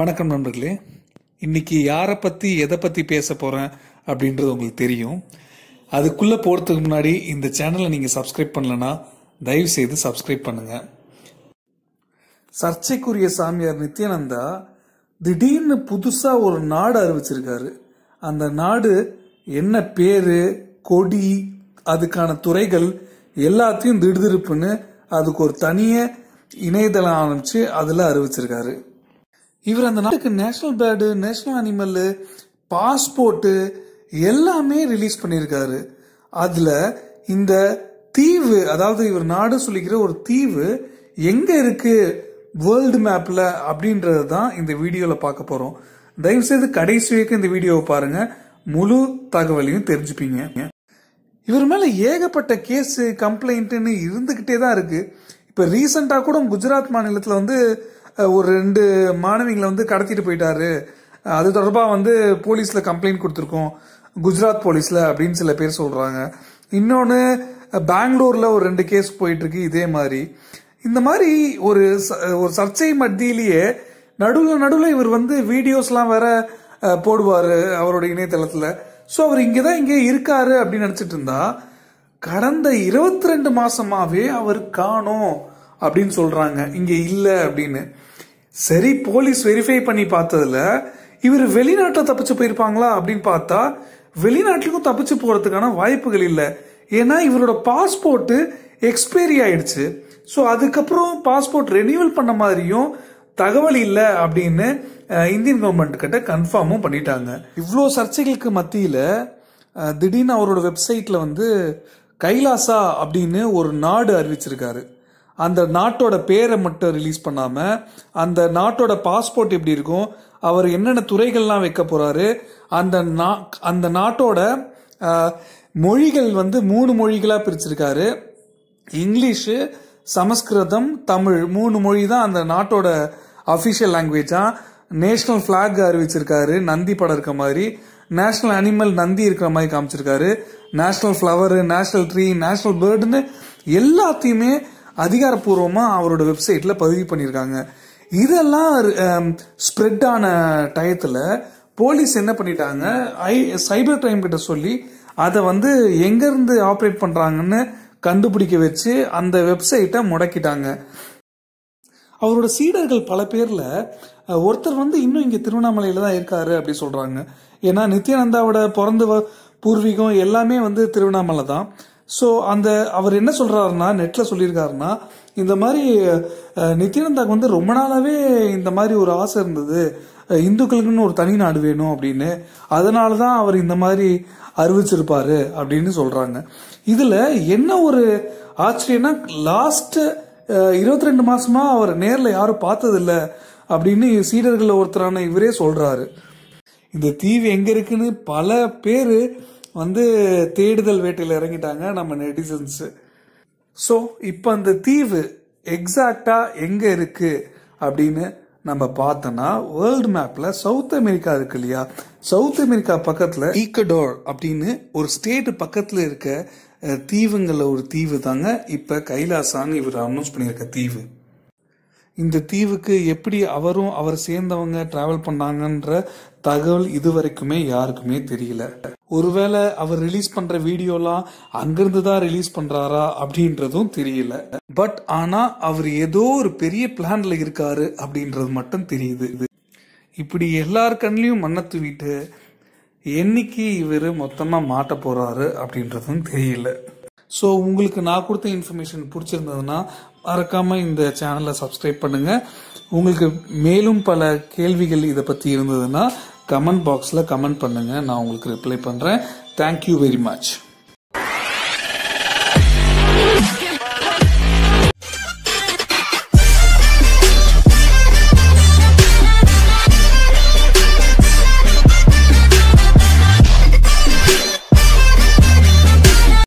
வணக்கம் நண்பர்களே இன்னைக்கு யாரை பற்றி எதை பற்றி பேச போகிறேன் அப்படின்றது உங்களுக்கு தெரியும் அதுக்குள்ளே போகிறதுக்கு முன்னாடி இந்த சேனலை நீங்கள் சப்ஸ்கிரைப் பண்ணலன்னா தயவு செய்து சப்ஸ்கிரைப் பண்ணுங்கள் சர்ச்சைக்குரிய சாமியார் நித்யானந்தா திடீர்னு புதுசாக ஒரு நாடு அறிவிச்சிருக்காரு அந்த நாடு என்ன பேர் கொடி அதுக்கான துறைகள் எல்லாத்தையும் திடுதிருப்புன்னு அதுக்கு ஒரு தனிய இணையதளம் ஆரம்பிச்சு அதில் அறிவிச்சிருக்காரு இவர் அந்த நாட்டுக்கு national bird national animal passport எல்லாமே ரிலீஸ் பண்ணியிருக்காரு அதில் இந்த தீவு அதாவது இவர் நாடு சொல்லிக்கிற ஒரு தீவு எங்கே இருக்குது வேர்ல்டு மேப்பில் அப்படின்றது தான் இந்த வீடியோவில் பார்க்க போகிறோம் தயவுசெய்து கடைசி வரைக்கும் இந்த வீடியோவை பாருங்கள் முழு தகவலையும் தெரிஞ்சுப்பீங்க இவர் மேலே ஏகப்பட்ட கேஸு கம்ப்ளைண்ட்டுன்னு இருந்துக்கிட்டே தான் இருக்குது இப்போ ரீசெண்டாக கூட குஜராத் மாநிலத்தில் வந்து ஒரு ரெண்டு மாணவிங்களை வந்து கடத்திட்டு போயிட்டாரு அது தொடர்பாக வந்து போலீஸில் கம்ப்ளைண்ட் கொடுத்துருக்கோம் குஜராத் போலீஸில் அப்படின்னு சில பேர் சொல்கிறாங்க இன்னொன்று பெங்களூரில் ஒரு ரெண்டு கேஸ் போயிட்டுருக்கு இதே மாதிரி இந்த மாதிரி ஒரு ஒரு சர்ச்சை மத்தியிலேயே நடுவில் நடுவில் இவர் வந்து வீடியோஸ்லாம் வேற போடுவார் அவருடைய இணையதளத்தில் ஸோ அவர் இங்கே தான் இங்கே இருக்காரு அப்படின்னு நினச்சிட்டு இருந்தா கடந்த இருபத்தி ரெண்டு மாசமாவே அவர் காணோம் அப்படின்னு சொல்றாங்க இங்கே இல்லை அப்படின்னு சரி போலீஸ் வெரிஃபை பண்ணி பார்த்ததுல இவர் வெளிநாட்டில் தப்பிச்சு போயிருப்பாங்களா அப்படின்னு பார்த்தா வெளிநாட்டுக்கும் தப்பிச்சு போறதுக்கான வாய்ப்புகள் இல்லை ஏன்னா இவரோட பாஸ்போர்ட்டு எக்ஸ்பைரி ஆயிடுச்சு ஸோ அதுக்கப்புறம் பாஸ்போர்ட் ரெனியூவல் பண்ண மாதிரியும் தகவல் இல்லை அப்படின்னு இந்தியன் கவர்மெண்ட் கிட்ட கன்ஃபார்மும் பண்ணிட்டாங்க இவ்வளோ சர்ச்சைகளுக்கு மத்தியில் திடீர்னு அவரோட வெப்சைட்டில் வந்து கைலாசா அப்படின்னு ஒரு நாடு அறிவிச்சிருக்காரு அந்த நாட்டோட பேரை மட்டும் ரிலீஸ் பண்ணாமல் அந்த நாட்டோட பாஸ்போர்ட் எப்படி இருக்கும் அவர் என்னென்ன துறைகள்லாம் வைக்க போகிறாரு அந்த நா அந்த நாட்டோட மொழிகள் வந்து மூணு மொழிகளாக பிரிச்சிருக்காரு இங்கிலீஷு சமஸ்கிருதம் தமிழ் மூணு மொழி தான் அந்த நாட்டோட அஃபிஷியல் லாங்குவேஜா நேஷ்னல் ஃப்ளாக் அறிவிச்சிருக்காரு நந்தி படம் இருக்க மாதிரி நேஷ்னல் அனிமல் நந்தி இருக்கிற மாதிரி காமிச்சிருக்காரு national flower national tree national பேர்டுன்னு எல்லாத்தையுமே அதிகாரப்பூர்வமாக அவரோட வெப்சைட்டில் பதிவு பண்ணியிருக்காங்க இதெல்லாம் ஸ்ப்ரெட் ஆன டயத்தில் போலீஸ் என்ன பண்ணிட்டாங்க ஐ சைபர் கிரைம் கிட்ட சொல்லி அதை வந்து எங்கேருந்து ஆப்ரேட் பண்ணுறாங்கன்னு கண்டுபிடிக்க வச்சு அந்த வெப்சைட்டை முடக்கிட்டாங்க அவரோட சீடர்கள் பல பேரில் ஒருத்தர் வந்து இன்னும் இங்கே திருவண்ணாமலையில் தான் இருக்காரு அப்படி சொல்கிறாங்க ஏன்னா நித்யானந்தாவோட பிறந்து பூர்வீகம் எல்லாமே வந்து திருவண்ணாமலை தான் ஸோ அந்த அவர் என்ன சொல்கிறாருன்னா நெட்டில் சொல்லியிருக்காருன்னா இந்த மாதிரி நித்யானந்தாக்கு வந்து ரொம்ப நாளாகவே இந்த மாதிரி ஒரு ஆசை இருந்தது இந்துக்களுக்குன்னு ஒரு தனி நாடு வேணும் அப்படின்னு அதனால தான் அவர் இந்த மாதிரி அறிவிச்சிருப்பாரு அப்படின்னு சொல்கிறாங்க இதில் என்ன ஒரு ஆச்சரியம்னா லாஸ்ட்டு இருபத்தி ரெண்டு மாதமாக அவர் நேரில் யாரும் பார்த்ததில்ல அப்படின்னு சீடர்களில் ஒருத்தரான இவரே சொல்கிறாரு இந்த தீவு எங்கே இருக்குன்னு பல பேர் வந்து தேடுதல் வேட்டையில் இறங்கிட்டாங்க நம்ம நெட்டிசன்ஸு ஸோ இப்போ அந்த தீவு எக்ஸாக்டாக எங்கே இருக்குது அப்படின்னு நம்ம பார்த்தோன்னா வேர்ல்டு மேப்பில் சவுத் அமெரிக்கா இருக்கு இல்லையா சவுத் அமெரிக்கா பக்கத்தில் ஈக்கடோர் அப்படின்னு ஒரு ஸ்டேட் பக்கத்தில் இருக்க தீவுங்களில் ஒரு தீவு தாங்க இப்போ கைலாசான்னு இவர் அனௌன்ஸ் பண்ணியிருக்க தீவு இந்த தீவுக்கு எப்படி அவரும் அவர் சேர்ந்தவங்க டிராவல் பண்ணாங்கன்ற தகவல் இதுவரைக்குமே யாருக்குமே தெரியல ஒருவேளை அவர் ரிலீஸ் பண்ற வீடியோலாம் அங்கிருந்து தான் ரிலீஸ் பண்றாரா அப்படின்றதும் தெரியல பட் ஆனா அவர் ஏதோ ஒரு பெரிய பிளான்ல இருக்காரு அப்படின்றது மட்டும் தெரியுது இப்படி எல்லார் கண்ணிலையும் மன்னத்து வீட்டு என்னைக்கு இவர் மொத்தமா மாட்ட போறாரு அப்படின்றதும் தெரியல ஸோ உங்களுக்கு நான் கொடுத்த இன்ஃபர்மேஷன் பிடிச்சிருந்ததுன்னா மறக்காமல் இந்த சேனலை சப்ஸ்கிரைப் பண்ணுங்கள் உங்களுக்கு மேலும் பல கேள்விகள் இதை பற்றி இருந்ததுன்னா கமெண்ட் பாக்ஸில் கமெண்ட் பண்ணுங்கள் நான் உங்களுக்கு ரிப்ளை பண்ணுறேன் தேங்க்யூ வெரி மச்